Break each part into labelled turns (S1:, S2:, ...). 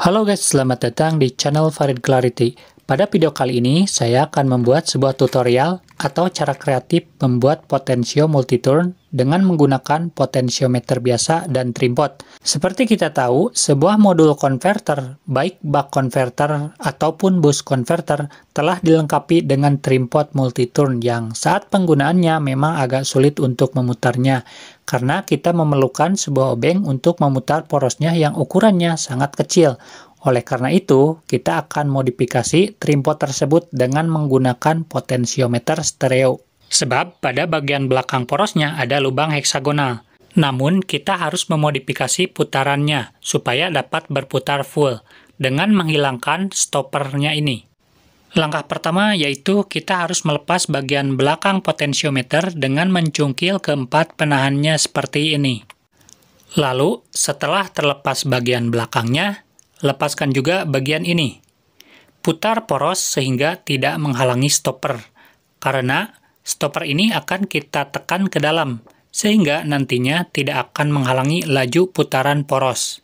S1: Halo guys, selamat datang di channel Farid Clarity. Pada video kali ini, saya akan membuat sebuah tutorial atau cara kreatif membuat potensio multiturn dengan menggunakan potensiometer biasa dan trimpot. Seperti kita tahu, sebuah modul konverter, baik buck converter ataupun bus converter, telah dilengkapi dengan trimpot multiturn yang saat penggunaannya memang agak sulit untuk memutarnya karena kita memerlukan sebuah obeng untuk memutar porosnya yang ukurannya sangat kecil oleh karena itu, kita akan modifikasi trimpo tersebut dengan menggunakan potensiometer stereo. Sebab pada bagian belakang porosnya ada lubang heksagonal. Namun, kita harus memodifikasi putarannya supaya dapat berputar full dengan menghilangkan stoppernya ini. Langkah pertama yaitu kita harus melepas bagian belakang potensiometer dengan mencungkil keempat penahannya seperti ini. Lalu, setelah terlepas bagian belakangnya, Lepaskan juga bagian ini. Putar poros sehingga tidak menghalangi stopper, karena stopper ini akan kita tekan ke dalam, sehingga nantinya tidak akan menghalangi laju putaran poros.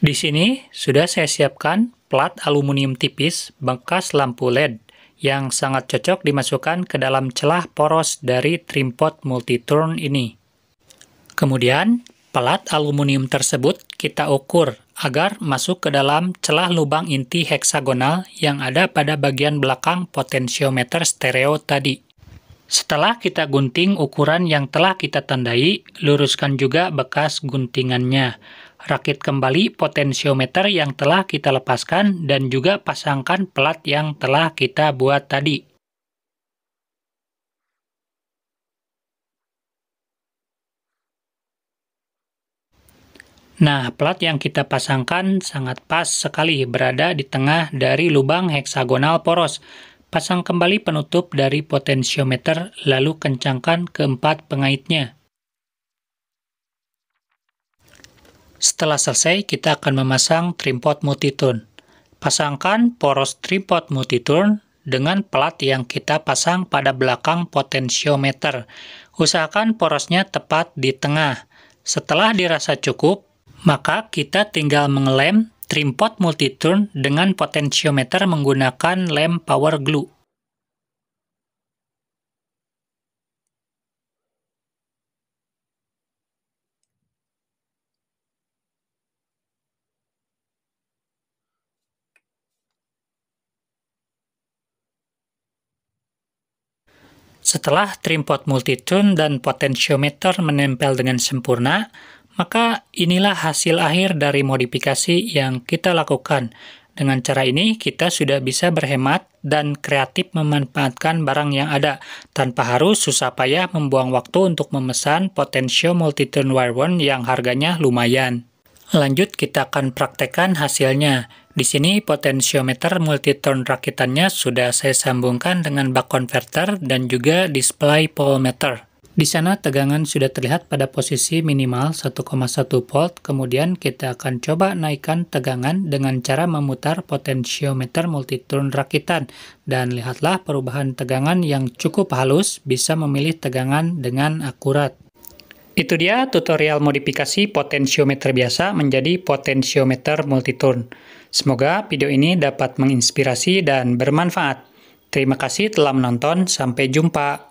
S1: Di sini sudah saya siapkan plat aluminium tipis bekas lampu LED yang sangat cocok dimasukkan ke dalam celah poros dari trimpot multi-turn ini. Kemudian, pelat aluminium tersebut kita ukur agar masuk ke dalam celah lubang inti heksagonal yang ada pada bagian belakang potensiometer stereo tadi. Setelah kita gunting ukuran yang telah kita tandai, luruskan juga bekas guntingannya. Rakit kembali potensiometer yang telah kita lepaskan dan juga pasangkan pelat yang telah kita buat tadi. Nah, plat yang kita pasangkan sangat pas sekali berada di tengah dari lubang heksagonal poros. Pasang kembali penutup dari potensiometer, lalu kencangkan keempat pengaitnya. Setelah selesai, kita akan memasang tripod multitune. Pasangkan poros tripod multitune dengan pelat yang kita pasang pada belakang potensiometer. Usahakan porosnya tepat di tengah. Setelah dirasa cukup, maka kita tinggal mengelem trim pot dengan potensiometer menggunakan lem power glue. Setelah trim pot multitune dan potensiometer menempel dengan sempurna, maka inilah hasil akhir dari modifikasi yang kita lakukan. Dengan cara ini, kita sudah bisa berhemat dan kreatif memanfaatkan barang yang ada, tanpa harus susah payah membuang waktu untuk memesan potensio multi-turn wire one yang harganya lumayan. Lanjut, kita akan praktekkan hasilnya. Di sini potensiometer multi-turn rakitannya sudah saya sambungkan dengan bak converter dan juga display meter. Di sana tegangan sudah terlihat pada posisi minimal 1,1 volt, kemudian kita akan coba naikkan tegangan dengan cara memutar potensiometer multitone rakitan. Dan lihatlah perubahan tegangan yang cukup halus bisa memilih tegangan dengan akurat. Itu dia tutorial modifikasi potensiometer biasa menjadi potensiometer multitone. Semoga video ini dapat menginspirasi dan bermanfaat. Terima kasih telah menonton, sampai jumpa.